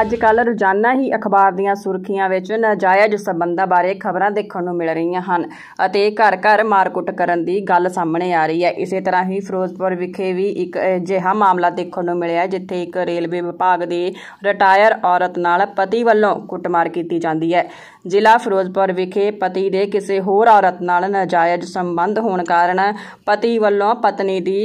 ਅੱਜ ਕੱਲ ਰੋਜ਼ਾਨਾ ਹੀ ਅਖਬਾਰ ਦੀਆਂ ਸੁਰਖੀਆਂ ਵਿੱਚ ਨਾਜਾਇਜ਼ ਸਬੰਧਾਂ ਬਾਰੇ ਖਬਰਾਂ ਦੇਖਣ ਨੂੰ ਮਿਲ ਰਹੀਆਂ ਹਨ ਅਤੇ ਘਰ ਘਰ ਮਾਰਕੁੱਟ ਕਰਨ ਦੀ ਗੱਲ ਸਾਹਮਣੇ ਆ ਰਹੀ ਹੈ ਇਸੇ ਤਰ੍ਹਾਂ ਹੀ ਫਿਰੋਜ਼ਪੁਰ ਵਿਖੇ ਵੀ ਇੱਕ ਅਜਿਹਾ ਮਾਮਲਾ ਦੇਖਣ ਨੂੰ ਮਿਲਿਆ ਜਿੱਥੇ ਇੱਕ ਰੇਲਵੇ ਵਿਭਾਗ ਦੇ ਰਿਟਾਇਰ ਔਰਤ ਨਾਲ ਪਤੀ ਵੱਲੋਂ ਕੁੱਟਮਾਰ ਕੀਤੀ ਜਾਂਦੀ ਹੈ ਜ਼ਿਲ੍ਹਾ ਫਿਰੋਜ਼ਪੁਰ ਵਿਖੇ ਪਤੀ ਦੇ ਕਿਸੇ ਹੋਰ ਔਰਤ ਨਾਲ ਨਾਜਾਇਜ਼ ਸੰਬੰਧ ਹੋਣ ਕਾਰਨ ਪਤੀ ਵੱਲੋਂ ਪਤਨੀ ਦੀ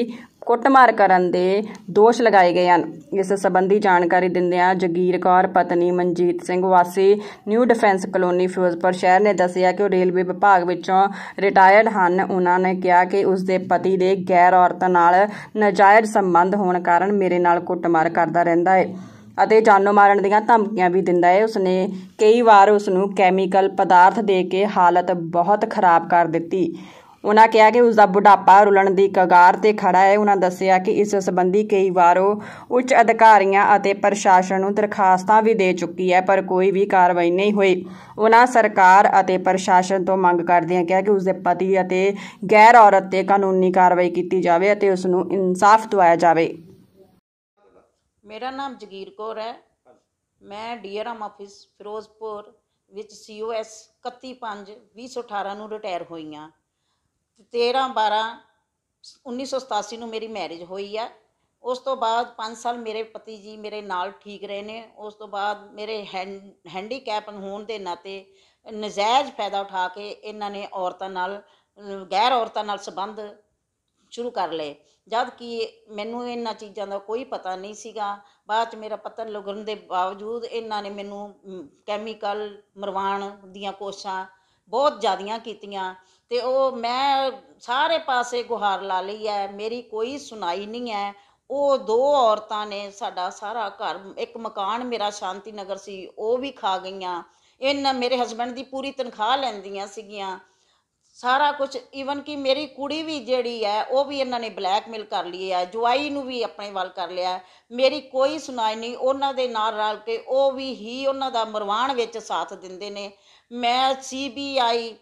ਕੁੱਟਮਾਰ ਕਰਨ ਦੇ ਦੋਸ਼ ਲਗਾਏ ਗਏ ਹਨ ਇਸ ਸੰਬੰਧੀ ਜਾਣਕਾਰੀ ਦਿੰਦਿਆਂ ਜਗੀਰ ਕੌਰ ਪਤਨੀ ਮਨਜੀਤ ਸਿੰਘ ਵਾਸੀ ਨਿਊ ਡਿਫੈਂਸ ਕਲੋਨੀ ਫਿਰੋਜ਼ਪੁਰ ਸ਼ਹਿਰ ਨੇ ਦੱਸਿਆ ਕਿ ਉਹ ਰੇਲਵੇ ਵਿਭਾਗ ਵਿੱਚੋਂ ਰਿਟਾਇਰਡ ਹਨ ਉਹਨਾਂ ਨੇ ਕਿਹਾ ਕਿ ਉਸ ਦੇ ਪਤੀ ਦੇ ਗੈਰ ਔਰਤਾਂ ਨਾਲ ਨਜਾਇਜ਼ ਸੰਬੰਧ ਹੋਣ ਕਾਰਨ ਮੇਰੇ ਨਾਲ ਕੁੱਟਮਾਰ ਕਰਦਾ ਰਹਿੰਦਾ ਹੈ ਅਤੇ ਜਾਨੋਂ ਮਾਰਨ ਦੀਆਂ ਧਮਕੀਆਂ ਵੀ ਦਿੰਦਾ ਹੈ ਉਸਨੇ ਕਈ ਵਾਰ ਉਸ ਨੂੰ ਕੈਮੀਕਲ ਪਦਾਰਥ ਦੇ ਕੇ ਹਾਲਤ ਬਹੁਤ ਖਰਾਬ ਕਰ ਦਿੱਤੀ ਉਹਨਾਂ ਕਿਹਾ ਕਿ ਉਸ ਦਾ ਬੁਢਾਪਾ ਰੁਲਣ ਦੀ ਕਗਾਰ ਤੇ ਖੜਾ ਹੈ ਉਹਨਾਂ ਦੱਸਿਆ ਕਿ ਇਸ ਸੰਬੰਧੀ ਕਈ ਵਾਰ ਉਹ ਉੱਚ ਅਧਿਕਾਰੀਆਂ ਅਤੇ ਪ੍ਰਸ਼ਾਸਨ ਨੂੰ ਦਰਖਾਸਤਾਂ ਵੀ ਦੇ ਚੁੱਕੀ ਹੈ ਪਰ ਕੋਈ ਵੀ ਕਾਰਵਾਈ ਨਹੀਂ ਹੋਈ ਉਹਨਾਂ ਸਰਕਾਰ ਅਤੇ ਪ੍ਰਸ਼ਾਸਨ ਤੋਂ ਮੰਗ ਕਰਦੇ ਕਿਹਾ ਕਿ ਉਸ ਦੇ ਪਤੀ ਅਤੇ ਗੈਰ ਔਰਤ ਤੇ ਕਾਨੂੰਨੀ ਕਾਰਵਾਈ ਕੀਤੀ ਜਾਵੇ ਅਤੇ ਉਸ ਨੂੰ ਇਨਸਾਫ ਦਵਾਇਆ ਜਾਵੇ ਮੇਰਾ ਨਾਮ ਜਗੀਰ ਕੌਰ ਹੈ ਮੈਂ ਡੀਆਰਐਮ ਆਫਿਸ ਫਿਰੋਜ਼ਪੁਰ ਵਿੱਚ ਸੀਓਐਸ 315 2018 ਨੂੰ ਰਿਟਾਇਰ ਹੋਈ ਹਾਂ 13 12 1987 ਨੂੰ ਮੇਰੀ ਮੈਰਿਜ ਹੋਈ ਆ ਉਸ ਤੋਂ ਬਾਅਦ 5 ਸਾਲ ਮੇਰੇ ਪਤੀ ਜੀ ਮੇਰੇ ਨਾਲ ਠੀਕ ਰਹੇ ਨੇ ਉਸ ਤੋਂ ਬਾਅਦ ਮੇਰੇ ਹੈਂਡੀਕੈਪ ਹੋਣ ਦੇ ਨਾਤੇ ਨਜਾਇਜ਼ ਫਾਇਦਾ ਉਠਾ ਕੇ ਇਹਨਾਂ ਨੇ ਔਰਤਾਂ ਨਾਲ ਗੈਰ ਔਰਤਾਂ ਨਾਲ ਸੰਬੰਧ ਸ਼ੁਰੂ ਕਰ ਲਏ ਜਦ ਕਿ ਮੈਨੂੰ ਇਹਨਾਂ ਚੀਜ਼ਾਂ ਦਾ ਕੋਈ ਪਤਾ ਨਹੀਂ ਸੀਗਾ ਬਾਅਦ ਚ ਮੇਰਾ ਪਤਨ ਲੁਗਰਨ ਦੇ ਬਾਵਜੂਦ ਇਹਨਾਂ ਨੇ ਮੈਨੂੰ ਕੈਮੀਕਲ ਮਰਵਾਣ ਦੀਆਂ ਕੋਸ਼ਾਂ ਬਹੁਤ ਜ਼ਿਆਦੀਆਂ ਕੀਤੀਆਂ ਤੇ ਉਹ ਮੈਂ ਸਾਰੇ ਪਾਸੇ ਗੁਹਾਰ ਲਾ ਲਈ ਐ ਮੇਰੀ ਕੋਈ ਸੁਣਾਈ ਨਹੀਂ ਐ ਉਹ ਦੋ ਔਰਤਾਂ ਨੇ ਸਾਡਾ ਸਾਰਾ ਘਰ ਇੱਕ ਮਕਾਨ ਮੇਰਾ ਸ਼ਾਂਤੀ ਨਗਰ ਸੀ ਉਹ ਵੀ ਖਾ ਗਈਆਂ ਇਹਨਾਂ ਮੇਰੇ ਹਸਬੰਡ ਦੀ ਪੂਰੀ ਤਨਖਾਹ ਲੈਂਦੀਆਂ ਸੀਗੀਆਂ ਸਾਰਾ ਕੁਝ ਇਵਨ ਕਿ ਮੇਰੀ ਕੁੜੀ ਵੀ ਜਿਹੜੀ ਐ ਉਹ ਵੀ ਇਹਨਾਂ ਨੇ ਬਲੈਕਮੇਲ ਕਰ ਲਈ ਐ ਜਵਾਈ ਨੂੰ ਵੀ ਆਪਣੇ ਵੱਲ ਕਰ ਲਿਆ ਮੇਰੀ ਕੋਈ ਸੁਣਾਈ ਨਹੀਂ ਉਹਨਾਂ ਦੇ ਨਾਲ ਰਲ ਕੇ ਉਹ ਵੀ ਹੀ ਉਹਨਾਂ ਦਾ ਮਰਵਾਣ ਵਿੱਚ ਸਾਥ ਦਿੰਦੇ ਨੇ ਮੈਂ ਸੀਬੀਆਈ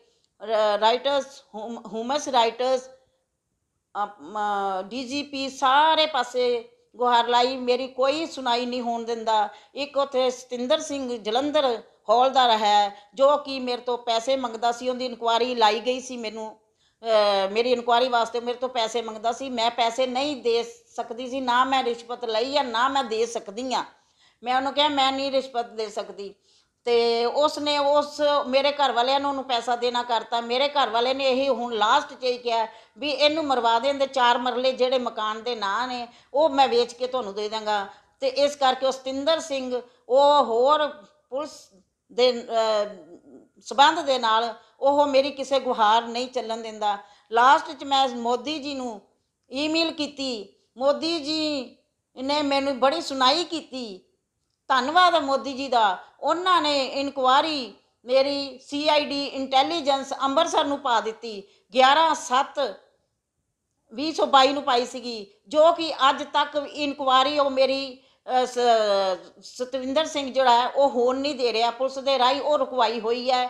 ਰਾਈਟਰਸ ਹੂਮਸ ਰਾਈਟਰਸ ਡੀਜੀਪੀ ਸਾਰੇ ਪਾਸੇ ਗੁਹਾਰ ਲਾਈ ਮੇਰੀ ਕੋਈ ਸੁਣਾਈ ਨਹੀਂ ਹੋਣ ਦਿੰਦਾ ਇੱਕ ਉਥੇ ਸਤਿੰਦਰ ਸਿੰਘ ਜਲੰਧਰ ਹੌਲਦਾਰ ਹੈ ਜੋ ਕਿ ਮੇਰੇ ਤੋਂ ਪੈਸੇ ਮੰਗਦਾ ਸੀ ਉਹਦੀ ਇਨਕੁਆਰੀ ਲਾਈ ਗਈ ਸੀ ਮੈਨੂੰ ਮੇਰੀ ਇਨਕੁਆਰੀ ਵਾਸਤੇ ਮੇਰੇ ਤੋਂ ਪੈਸੇ ਮੰਗਦਾ ਸੀ ਮੈਂ ਪੈਸੇ ਨਹੀਂ ਦੇ ਸਕਦੀ ਸੀ ਨਾ ਮੈਂ ਰਿਸ਼ਵਤ ਲਈ ਆ ਨਾ ਮੈਂ ਦੇ ਸਕਦੀ ਆ ਮੈਂ ਉਹਨੂੰ ਕਿਹਾ ਮੈਂ ਨਹੀਂ ਰਿਸ਼ਵਤ ਦੇ ਸਕਦੀ ਤੇ ਉਸ ਨੇ ਉਸ ਮੇਰੇ ਘਰ ਵਾਲਿਆਂ ਨੂੰ ਉਹਨੂੰ ਪੈਸਾ ਦੇਣਾ ਕਰਤਾ ਮੇਰੇ ਘਰ ਵਾਲੇ ਨੇ ਇਹੀ ਹੁਣ ਲਾਸਟ 'ਚ ਹੀ ਕਿਹਾ ਵੀ ਇਹਨੂੰ ਮਰਵਾ ਦੇਣ ਦੇ ਚਾਰ ਮਰਲੇ ਜਿਹੜੇ ਮਕਾਨ ਦੇ ਨਾਂ ਨੇ ਉਹ ਮੈਂ ਵੇਚ ਕੇ ਤੁਹਾਨੂੰ ਦੇ ਦਾਂਗਾ ਤੇ ਇਸ ਕਰਕੇ ਉਹ ਸਤਿੰਦਰ ਸਿੰਘ ਉਹ ਹੋਰ ਪੁਲਿਸ ਦੇ ਸਬੰਧ ਦੇ ਨਾਲ ਉਹ ਮੇਰੀ ਕਿਸੇ ਗੁਹਾਰ ਨਹੀਂ ਚੱਲਣ ਦਿੰਦਾ ਲਾਸਟ 'ਚ ਮੈਂ ਮੋਦੀ ਜੀ ਨੂੰ ਈਮੇਲ ਕੀਤੀ ਮੋਦੀ ਜੀ ਨੇ ਮੈਨੂੰ ਬੜੀ ਸੁਣਾਈ ਕੀਤੀ ਧੰਨਵਾਦ ਹੈ ਮੋਦੀ ਜੀ ਦਾ ਉਹਨਾਂ ਨੇ ਇਨਕੁਆਰੀ ਮੇਰੀ ਸੀਆਈਡੀ ਇੰਟੈਲੀਜੈਂਸ ਅੰਮ੍ਰਿਤਸਰ ਨੂੰ ਪਾ ਦਿੱਤੀ 11/7 2022 ਨੂੰ ਪਾਈ ਸੀਗੀ ਜੋ ਕਿ ਅੱਜ ਤੱਕ ਇਨਕੁਆਰੀ ਉਹ ਮੇਰੀ ਸਤਵਿੰਦਰ ਸਿੰਘ ਜਿਹੜਾ ਹੈ ਉਹ ਹੋਣ ਨਹੀਂ ਦੇ ਰਿਹਾ ਪੁਲਿਸ ਦੇ ਰਾਹੀਂ ਉਹ ਰੁਕਵਾਈ ਹੋਈ ਹੈ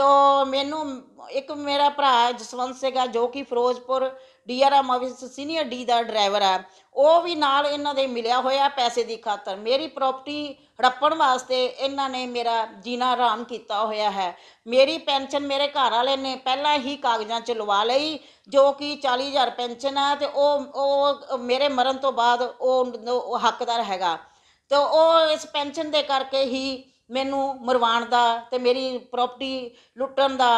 ਤੋ ਮੈਨੂੰ ਇੱਕ ਮੇਰਾ ਭਰਾ ਜਸਵੰਤ ਸਿੰਘ ਆ ਜੋ ਕਿ Firozpur DRM office senior D ਦਾ ਡਰਾਈਵਰ ਆ ਉਹ ਵੀ ਨਾਲ ਇਹਨਾਂ ਦੇ ਮਿਲਿਆ ਹੋਇਆ ਪੈਸੇ ਦੀ ਖਾਤਰ ਮੇਰੀ ਪ੍ਰਾਪਰਟੀ ਹੜੱਪਣ ਵਾਸਤੇ ਇਹਨਾਂ ਨੇ ਮੇਰਾ ਜੀਣਾ ਆਰਾਮ ਕੀਤਾ ਹੋਇਆ ਹੈ ਮੇਰੀ ਪੈਨਸ਼ਨ ਮੇਰੇ ਘਰ ਵਾਲੇ ਨੇ ਪਹਿਲਾਂ ਹੀ ਕਾਗਜ਼ਾਂ 'ਚ ਲਵਾ ਲਈ ਜੋ ਕਿ 40000 ਪੈਨਸ਼ਨ ਆ ਤੇ ਉਹ ਉਹ ਮੇਰੇ ਮਰਨ ਤੋਂ ਬਾਅਦ ਉਹ ਹੱਕਦਾਰ ਹੈਗਾ ਤੇ ਉਹ ਇਸ ਪੈਨਸ਼ਨ ਦੇ ਕਰਕੇ ਹੀ ਮੈਨੂੰ ਮਰਵਾਣ ਦਾ ਤੇ ਮੇਰੀ ਪ੍ਰਾਪਰਟੀ ਲੁੱਟਣ ਦਾ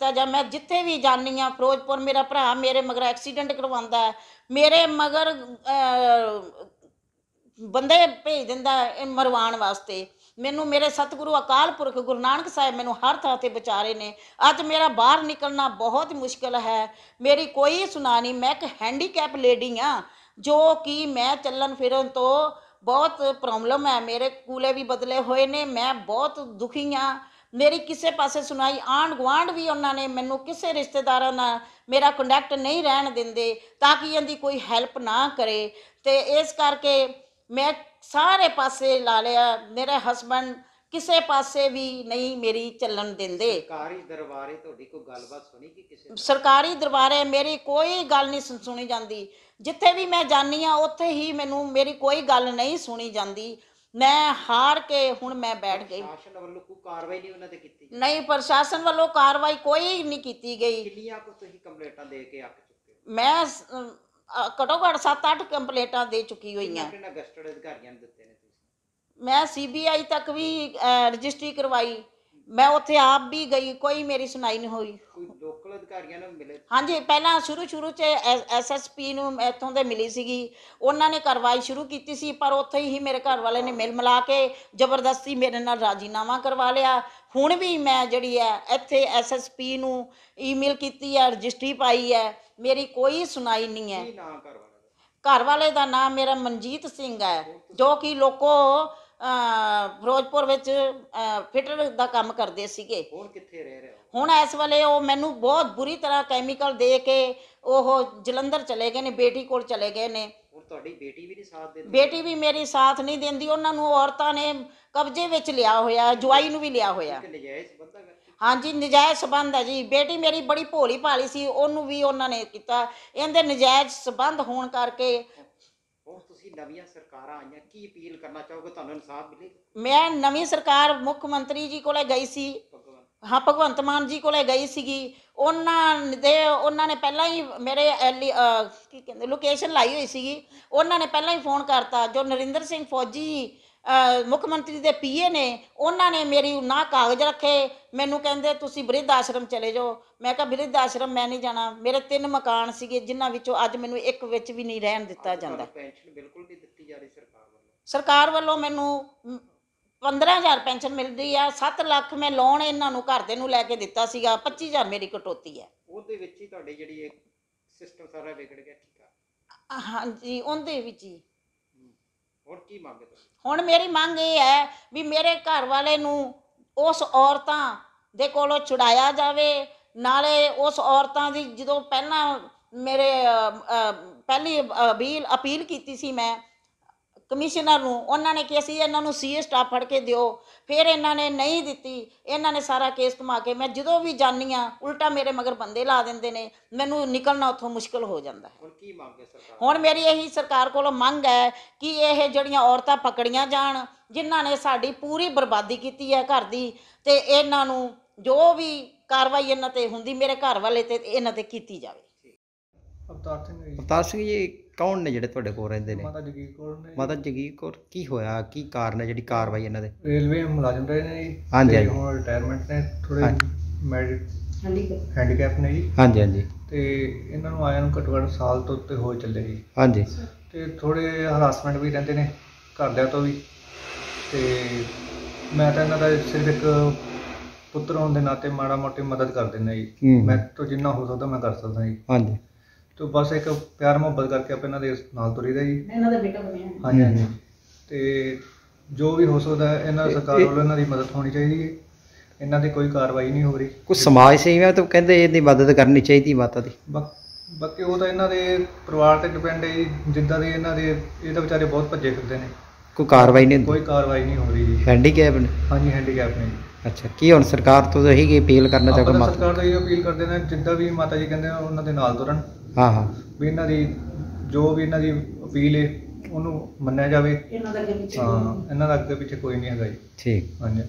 ਤਾਂ ਜਾਂ ਮੈਂ ਜਿੱਥੇ ਵੀ ਜਾਂਦੀ ਆ ਫਿਰੋਜ਼ਪੁਰ ਮੇਰਾ ਭਰਾ ਮੇਰੇ ਮਗਰ ਐਕਸੀਡੈਂਟ ਕਰਵਾਉਂਦਾ ਮੇਰੇ ਮਗਰ ਬੰਦੇ ਭੇਜ ਦਿੰਦਾ ਇਹ ਮਰਵਾਣ ਵਾਸਤੇ ਮੈਨੂੰ ਮੇਰੇ ਸਤਿਗੁਰੂ ਅਕਾਲ ਪੁਰਖ ਗੁਰੂ ਨਾਨਕ ਸਾਹਿਬ ਮੈਨੂੰ ਹਰ ਥਾਂ ਤੇ ਵਿਚਾਰੇ ਨੇ ਅੱਜ ਮੇਰਾ ਬਾਹਰ ਨਿਕਲਣਾ ਬਹੁਤ ਮੁਸ਼ਕਲ ਹੈ ਮੇਰੀ ਕੋਈ ਸੁਣਾ ਨਹੀਂ ਮੈਂ ਇੱਕ ਹੈਂਡੀਕੈਪ ਲੇਡੀ ਆ ਜੋ ਕਿ ਮੈਂ ਚੱਲਣ ਫਿਰਨ ਤੋਂ ਬਹੁਤ ਪ੍ਰੋਬਲਮ ਹੈ ਮੇਰੇ ਕੂਲੇ ਵੀ ਬਦਲੇ ਹੋਏ ਨੇ ਮੈਂ ਬਹੁਤ ਦੁਖੀ ਹਾਂ ਮੇਰੀ ਕਿਸੇ ਪਾਸੇ ਸੁਣਾਈ ਆਂਡ ਗਵਾਂਡ ਵੀ ਉਹਨਾਂ ਨੇ ਮੈਨੂੰ ਕਿਸੇ ਰਿਸ਼ਤੇਦਾਰਾਂ ਨਾਲ ਮੇਰਾ ਕੰਟੈਕਟ ਨਹੀਂ ਰਹਿਣ ਦਿੰਦੇ ਤਾਂ ਕਿ ਇਹਦੀ ਕੋਈ ਹੈਲਪ ਨਾ ਕਰੇ ਤੇ ਇਸ ਕਰਕੇ ਮੈਂ ਸਾਰੇ ਪਾਸੇ ਲਾ ਲਿਆ ਮੇਰੇ ਹਸਬੰਡ ਕਿਸੇ ਪਾਸੇ ਵੀ ਨਹੀਂ ਮੇਰੀ ਚੱਲਣ ਦਿੰਦੇ ਸਰਕਾਰੀ ਦਰਬਾਰੇ ਤੁਹਾਡੀ ਕੋਈ ਗੱਲਬਾਤ ਸੁਣੀ ਕਿ ਕਿਸੇ ਸਰਕਾਰੀ ਦਰਬਾਰੇ ਮੇਰੀ ਕੋਈ ਗੱਲ ਨਹੀਂ ਸੁਣੀ ਜਾਂਦੀ ਜਿੱਥੇ ਵੀ ਮੈਂ ਜਾਨੀ ਆ ਉੱਥੇ ਹੀ ਮੈਨੂੰ ਮੇਰੀ ਕੋਈ ਗੱਲ ਨਹੀਂ ਸੁਣੀ ਜਾਂਦੀ ਮੈਂ ਹਾਰ ਕੇ ਹੁਣ ਮੈਂ ਬੈਠ ਗਈ ਪ੍ਰਸ਼ਾਸਨ ਵੱਲੋਂ ਕੋਈ ਕਾਰਵਾਈ ਨਹੀਂ ਉਹਨਾਂ ਤੇ ਕੀਤੀ ਨਹੀਂ ਪ੍ਰਸ਼ਾਸਨ ਵੱਲੋਂ ਕਾਰਵਾਈ ਕੋਈ ਨਹੀਂ ਕੀਤੀ ਗਈ ਕਿੰਨੀਆਂ ਕੋ ਤੁਸੀਂ ਕੰਪਲੀਟਾਂ ਦੇ ਕੇ ਅੱਕ ਚੁੱਕੇ ਮੈਂ ਘਟੋ ਘਟ 7-8 ਕੰਪਲੀਟਾਂ ਦੇ ਚੁੱਕੀ ਹੋਈਆਂ ਕਿੰਨਾ ਗਸਟਡ ਅਧਿਕਾਰੀਆਂ ਨੇ ਦਿੱਤੇ ਮੈਂ ਸੀਬੀਆਈ ਤੱਕ ਵੀ ਰਜਿਸਟਰੀ ਕਰਵਾਈ ਮੈਂ ਉੱਥੇ ਆਪ ਵੀ ਗਈ ਕੋਈ ਮੇਰੀ ਸੁਣਾਈ ਨਹੀਂ ਹੋਈ ਕੋਈ ਲੋਕਲ ਅਧਿਕਾਰੀਆਂ ਨੂੰ ਮਿਲੇ ਹਾਂਜੀ ਪਹਿਲਾਂ ਸ਼ੁਰੂ ਸ਼ੁਰੂ ਚ ਐਸਐਸਪੀ ਨੂੰ ਇੱਥੋਂ ਦੇ ਮਿਲੀ ਸੀਗੀ ਉਹਨਾਂ ਨੇ ਕਾਰਵਾਈ ਸ਼ੁਰੂ ਕੀਤੀ ਸੀ ਪਰ ਉੱਥੇ ਹੀ ਮੇਰੇ ਘਰ ਵਾਲੇ ਨੇ ਮਿਲ ਮਿਲਾ ਕੇ ਜ਼ਬਰਦਸਤੀ ਮੇਰੇ ਨਾਲ ਰਾਜੀਨਾਮਾ ਕਰਵਾ ਲਿਆ ਹੁਣ ਵੀ ਮੈਂ ਜਿਹੜੀ ਹੈ ਇੱਥੇ ਐਸਐਸਪੀ ਨੂੰ ਈਮੇਲ ਕੀਤੀ ਹੈ ਰਜਿਸਟਰੀ ਪਾਈ ਹੈ ਮੇਰੀ ਕੋਈ ਸੁਣਾਈ ਨਹੀਂ ਹੈ ਕੀ ਘਰ ਵਾਲੇ ਦਾ ਨਾਮ ਮੇਰਾ ਮਨਜੀਤ ਸਿੰਘ ਹੈ ਜੋ ਕਿ ਲੋਕੋ ਫਿਰੋਜ਼ਪੁਰ ਵਿੱਚ ਫਿਟਰ ਦਾ ਕੰਮ ਕਰਦੇ ਸੀਗੇ ਹੁਣ ਕਿੱਥੇ ਰਹਿ ਰਹੇ ਹੋ ਹੁਣ ਇਸ ਵੇਲੇ ਉਹ ਮੈਨੂੰ ਬਹੁਤ ਬੁਰੀ ਤਰ੍ਹਾਂ ਕੈਮੀਕਲ ਦੇ ਕੇ ਉਹ ਜਲੰਧਰ ਚਲੇ ਗਏ ਨੇ ਬੇਟੀ ਕੋਲ ਚਲੇ ਗਏ ਨੇ ਹੁਣ ਤੁਹਾਡੀ ਬੇਟੀ ਵੀ ਨਹੀਂ ਸਾਥ ਦਿੰਦੀ ਬੇਟੀ ਵੀ ਮੇਰੀ ਸਾਥ ਨਹੀਂ ਦਿੰਦੀ ਉਹਨਾਂ ਨੂੰ ਔਰਤਾਂ ਨੇ ਕਬਜ਼ੇ ਵਿੱਚ ਲਿਆ ਹੋਇਆ ਜਵਾਈ ਨੂੰ ਵੀ ਲਿਆ ਹੋਇਆ ਹਾਂਜੀ ਨਜਾਇਜ਼ ਸਬੰਧ ਹੈ ਜੀ ਬੇਟੀ ਮੇਰੀ ਬੜੀ ਭੋਲੀ ਭਾਲੀ ਸੀ ਉਹਨੂੰ ਵੀ ਉਹਨਾਂ ਨੇ ਕੀਤਾ ਇਹਦੇ ਨਜਾਇਜ਼ ਸਬੰਧ ਹੋਣ ਕਰਕੇ ਨਵੀਆਂ ਸਰਕਾਰਾਂ ਆਈਆਂ ਕੀ ਅਪੀਲ ਕਰਨਾ ਚਾਹੋਗੇ ਤੁਹਾਨੂੰ ਇਨਸਾਫ ਮਿਲੇ ਮੈਂ ਨਵੀਂ ਸਰਕਾਰ ਮੁੱਖ ਮੰਤਰੀ ਜੀ ਕੋਲੇ ਗਈ ਸੀ ਹਾਂ ਭਗਵੰਤ ਮਾਨ ਜੀ ਕੋਲੇ ਗਈ ਸੀਗੀ ਉਹਨਾਂ ਦੇ ਉਹਨਾਂ ਨੇ ਪਹਿਲਾਂ ਹੀ ਮੇਰੇ ਕੀ ਕਹਿੰਦੇ ਲੋਕੇਸ਼ਨ ਲਾਈ ਹੋਈ ਸੀਗੀ ਉਹਨਾਂ ਨੇ ਪਹਿਲਾਂ ਹੀ ਫੋਨ ਕਰਤਾ ਜੋ ਨਰਿੰਦਰ ਸਿੰਘ ਫੌਜੀ ਜੀ ਮੁੱਖ ਮੰਤਰੀ ਦੇ ਪੀਏ ਨੇ ਉਹਨਾਂ ਨੇ ਮੇਰੀ ਨਾ ਕਾਗਜ਼ ਰੱਖੇ ਮੈਨੂੰ ਕਹਿੰਦੇ ਤੁਸੀਂ ਬ੍ਰਿਧ ਆਸ਼ਰਮ ਚਲੇ ਜਾਓ ਮੈਂ ਕਿਹਾ ਬ੍ਰਿਧ ਆਸ਼ਰਮ ਮੈਂ ਨਹੀਂ ਜਾਣਾ ਮੇਰੇ ਤਿੰਨ ਮਕਾਨ ਸੀਗੇ ਜਿਨ੍ਹਾਂ ਵਿੱਚੋਂ ਅੱਜ ਮੈਨੂੰ ਇੱਕ ਵਿੱਚ ਵੀ ਨਹੀਂ ਰਹਿਣ ਦਿੱਤਾ ਜਾਂਦਾ ਪੈਨਸ਼ਨ ਬਿਲਕੁਲ ਨਹੀਂ ਦਿੱਤੀ ਜਾ ਰਹੀ ਸਰਕਾਰ ਵੱਲੋਂ ਸਰਕਾਰ ਵੱਲੋਂ ਮੈਨੂੰ 15000 ਪੈਨਸ਼ਨ ਮਿਲਦੀ ਆ 7 ਲੱਖ ਮੈਂ ਲੋਨ ਇਹਨਾਂ ਨੂੰ ਘਰ ਦੇ ਨੂੰ ਲੈ ਕੇ ਦਿੱਤਾ ਸੀਗਾ 25000 ਮੇਰੀ ਕਟੌਤੀ ਹੈ ਉਹਦੇ ਵਿੱਚ ਹੀ ਤੁਹਾਡੀ ਜਿਹੜੀ ਸਿਸਟਮ ਸਾਰਾ ਵਿਗੜ ਗਿਆ ਠੀਕ ਆ ਹਾਂਜੀ ਉਹਦੇ ਵਿੱਚ ਹੀ ਹੋਰ ਕੀ ਮੰਗਦੇ ਹੁਣ ਮੇਰੀ ਮੰਗ ਇਹ ਹੈ ਵੀ ਮੇਰੇ ਘਰ ਵਾਲੇ ਨੂੰ ਉਸ ਔਰਤਾਂ ਦੇ ਕੋਲੋਂ ਛੁਡਾਇਆ ਜਾਵੇ ਨਾਲੇ ਉਸ ਔਰਤਾਂ ਦੀ ਜਦੋਂ ਪਹਿਲਾਂ ਮੇਰੇ ਪਹਿਲੀ ਅਪੀਲ ਅਪੀਲ ਕੀਤੀ ਸੀ ਮੈਂ ਕਮਿਸ਼ਨਰ ਨੂੰ ਉਹਨਾਂ ਨੇ ਕਿਹਾ ਸੀ ਇਹਨਾਂ ਨੂੰ ਸੀਏ ਸਟਾਫ ਫੜ ਕੇ ਦਿਓ ਫਿਰ ਇਹਨਾਂ ਨੇ ਨਹੀਂ ਦਿੱਤੀ ਇਹਨਾਂ ਨੇ ਸਾਰਾ ਕੇਸ ਘੁਮਾ ਕੇ ਮੈਂ ਜਦੋਂ ਵੀ ਜਾਨੀ ਆ ਉਲਟਾ ਮੇਰੇ ਮਗਰ ਬੰਦੇ ਲਾ ਦਿੰਦੇ ਨੇ ਮੈਨੂੰ ਨਿਕਲਣਾ ਉੱਥੋਂ ਮੁਸ਼ਕਲ ਹੋ ਜਾਂਦਾ ਹੁਣ ਕੀ ਮੰਗ ਸਰਕਾਰ ਹੁਣ ਮੇਰੀ ਇਹੀ ਸਰਕਾਰ ਕੋਲੋਂ ਮੰਗ ਹੈ ਕਿ ਇਹ ਜਿਹੜੀਆਂ ਔਰਤਾਂ ਪਕੜੀਆਂ ਜਾਣ ਜਿਨ੍ਹਾਂ ਨੇ ਸਾਡੀ ਪੂਰੀ ਬਰਬਾਦੀ ਕੀਤੀ ਹੈ ਘਰ ਦੀ ਤੇ ਇਹਨਾਂ ਨੂੰ ਜੋ ਵੀ ਕਾਰਵਾਈ ਇਹਨਾਂ ਤੇ ਹੁੰਦੀ ਮੇਰੇ ਘਰ ਵਾਲੇ ਤੇ ਇਹਨਾਂ ਤੇ ਕੀਤੀ ਜਾਵੇ ਅਵਤਾਰ ਸਿੰਘ ਜੀ ਅਵਤਾਰ ਸਿੰਘ ਜੀ ਕੌਣ ਨੇ ਜਿਹੜੇ ਤੁਹਾਡੇ ਕੋਲ ਰਹਿੰਦੇ ਨੇ ਮਾਤਾ ਜਗੀਰ ਕੌਰ ਨੇ ਮਾਤਾ ਜਗੀਰ ਕੌਰ ਕੀ ਹੋਇਆ ਕੀ ਕਾਰਨ ਹੈ ਜਿਹੜੀ ਕਾਰਵਾਈ ਇਹਨਾਂ ਦੇ ਰੇਲਵੇ ਮੁਲਾਜ਼ਮ ਰਹੇ ਨੇ ਜੀ ਹਾਂਜੀ, ਹਾਂਜੀ। ਹੁਣ ਰਿਟਾਇਰਮੈਂਟ ਨੇ ਥੋੜੇ ਹਾਂਜੀ। ਹੈਂਡੀਕੈਪ ਹੈਂਡੀਕੈਪ ਨੇ ਜੀ ਹਾਂਜੀ ਹਾਂਜੀ ਤੇ ਇਹਨਾਂ ਨੂੰ ਆਇਆਂ ਨੂੰ ਘੱਟੋ ਸਾਲ ਤੋਂ ਉੱਤੇ ਹੋ ਚੱਲੇ ਜੀ ਹਾਂਜੀ ਤੇ ਥੋੜੇ ਹਰਾਸਮੈਂਟ ਵੀ ਰਹਿੰਦੇ ਨੇ ਘਰਦਿਆਂ ਤੋਂ ਵੀ ਤੇ ਮੈਂ ਤਾਂ ਇਹਨਾਂ ਦਾ ਸਿਰਫ ਇੱਕ ਪੁੱਤਰ ਹੋਣ ਦੇ ਨਾਤੇ ਮਾੜਾ ਮੋਟੀ ਮਦਦ ਕਰ ਦਿੰਦਾ ਜੀ ਮੈਂ ਤੋਂ ਜਿੰਨਾ ਹੋ ਸਕਦਾ ਮੈਂ ਕਰ ਸਕਦਾ ਜੀ ਹਾਂਜੀ ਤੋ ਬਸ ਇੱਕ ਪਿਆਰ ਮੁਹੱਬਤ ਕਰਕੇ ਆਪਾਂ ਇਹਨਾਂ ਦੇ ਨਾਲ ਤੁਰੀਦਾ ਜੀ ਇਹਨਾਂ ਦਾ ਬੇਟਾ ਬਣਿਆ ਹੈ। ਹਾਂਜੀ ਹਾਂਜੀ ਤੇ ਜੋ ਵੀ ਹੋ ਸਕਦਾ ਹੈ, ਇਹਨਾਂ ਸਰਕਾਰ ਵੱਲੋਂ ਇਹਨਾਂ ਦੀ ਮਦਦ ਹੋਣੀ ਚਾਹੀਦੀ ਹੈ ਇਹਨਾਂ ਦੀ ਕੋਈ ਕਾਰਵਾਈ ਨਹੀਂ ਹੋ ਰਹੀ ਕੁਝ ਸਮਾਜ ਸੇਵੀਆਂ ਤੋ ਕਹਿੰਦੇ ਇਹਦੀ ਮਦਦ ਕਰਨੀ ਚਾਹੀਦੀ ਮਾਤਾ ਦੀ ਬਕ- ਬਾਕੀ ਉਹ ਤਾਂ ਇਹਨਾਂ ਦੇ ਪਰਿਵਾਰ ਤੇ ਡਿਪੈਂਡ ਹੈ ਜਿੱਦਾਂ ਦੇ ਇਹਨਾਂ ਦੇ ਇਹ ਤਾਂ ਵਿਚਾਰੇ ਬਹੁਤ ਭੱਜੇ ਫਿਰਦੇ ਨੇ ਕੋਈ ਕਾਰਵਾਈ ਨਹੀਂ ਕੋਈ ਕਾਰਵਾਈ ਨਹੀਂ ਹੋ ਰਹੀ ਜੀ ਹੈਂਡੀਕੈਪ ਨੇ ਹਾਂਜੀ ਹੈਂਡੀਕੈਪ ਨੇ ਅੱਛਾ ਕੀ ਹੁਣ ਸਰਕਾਰ ਤੋਂ ਇਹੀ ਅਪੀਲ ਕਰਨਾ ਚਾਹੁੰਦਾ ਮਾਤਾ ਸਰਕਾਰ ਤੋਂ ਇਹ ਅਪੀਲ ਕਰਦੇ ਨੇ ਜਿੱਦਾਂ ਵੀ ਮਾਤਾ ਜੀ ਕਹਿੰਦੇ ਉਹਨਾਂ ਦੇ ਨਾਲ ਤੁਰਨ ਹਾਂ ਹਾਂ ਵੀ ਇਹਨਾਂ ਦੀ ਜੋ ਵੀ ਇਹਨਾਂ ਦੀ ਅਪੀਲ ਹੈ ਉਹਨੂੰ ਮੰਨਿਆ ਜਾਵੇ ਇਹਨਾਂ ਦਾ ਅੱਗੇ ਪਿੱਛੇ ਹਾਂ ਇਹਨਾਂ ਦਾ ਅੱਗੇ ਪਿੱਛੇ ਕੋਈ ਨਹੀਂ ਹੈਗਾ ਜੀ ਠੀਕ ਹਾਂਜੀ